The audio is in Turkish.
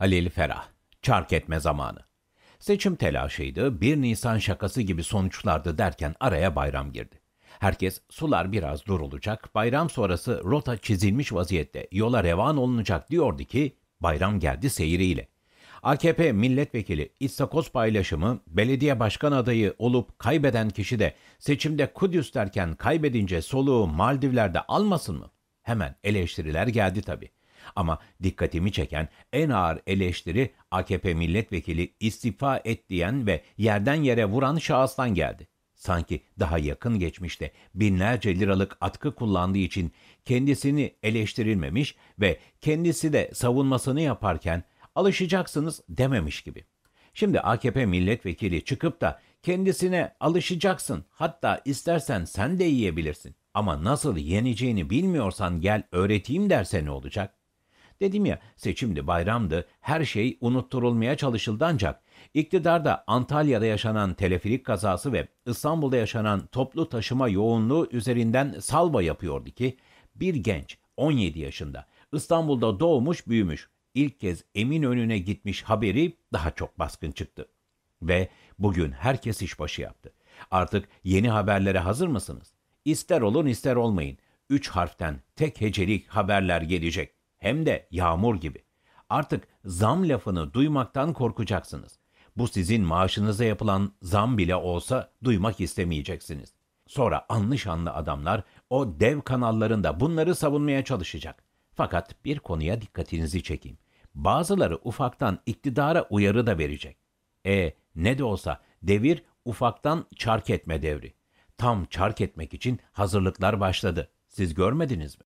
Halil Ferah, çark etme zamanı. Seçim telaşıydı, 1 Nisan şakası gibi sonuçlardı derken araya bayram girdi. Herkes sular biraz durulacak, bayram sonrası rota çizilmiş vaziyette yola revan olunacak diyordu ki bayram geldi seyriyle. AKP milletvekili İstakoz paylaşımı belediye başkan adayı olup kaybeden kişi de seçimde Kudüs derken kaybedince soluğu Maldivler'de almasın mı? Hemen eleştiriler geldi tabi. Ama dikkatimi çeken en ağır eleştiri AKP milletvekili istifa et diyen ve yerden yere vuran şahıstan geldi. Sanki daha yakın geçmişte binlerce liralık atkı kullandığı için kendisini eleştirilmemiş ve kendisi de savunmasını yaparken alışacaksınız dememiş gibi. Şimdi AKP milletvekili çıkıp da kendisine alışacaksın hatta istersen sen de yiyebilirsin ama nasıl yeneceğini bilmiyorsan gel öğreteyim derse ne olacak? Dedim ya seçimdi bayramdı her şey unutturulmaya çalışıldı ancak iktidarda Antalya'da yaşanan teleferik kazası ve İstanbul'da yaşanan toplu taşıma yoğunluğu üzerinden salva yapıyordu ki bir genç 17 yaşında İstanbul'da doğmuş büyümüş ilk kez emin önüne gitmiş haberi daha çok baskın çıktı. Ve bugün herkes işbaşı yaptı. Artık yeni haberlere hazır mısınız? İster olun ister olmayın. Üç harften tek hecelik haberler gelecek hem de yağmur gibi. Artık zam lafını duymaktan korkacaksınız. Bu sizin maaşınıza yapılan zam bile olsa duymak istemeyeceksiniz. Sonra anlı şanlı adamlar o dev kanallarında bunları savunmaya çalışacak. Fakat bir konuya dikkatinizi çekeyim. Bazıları ufaktan iktidara uyarı da verecek. E ne de olsa devir ufaktan çark etme devri. Tam çark etmek için hazırlıklar başladı. Siz görmediniz mi?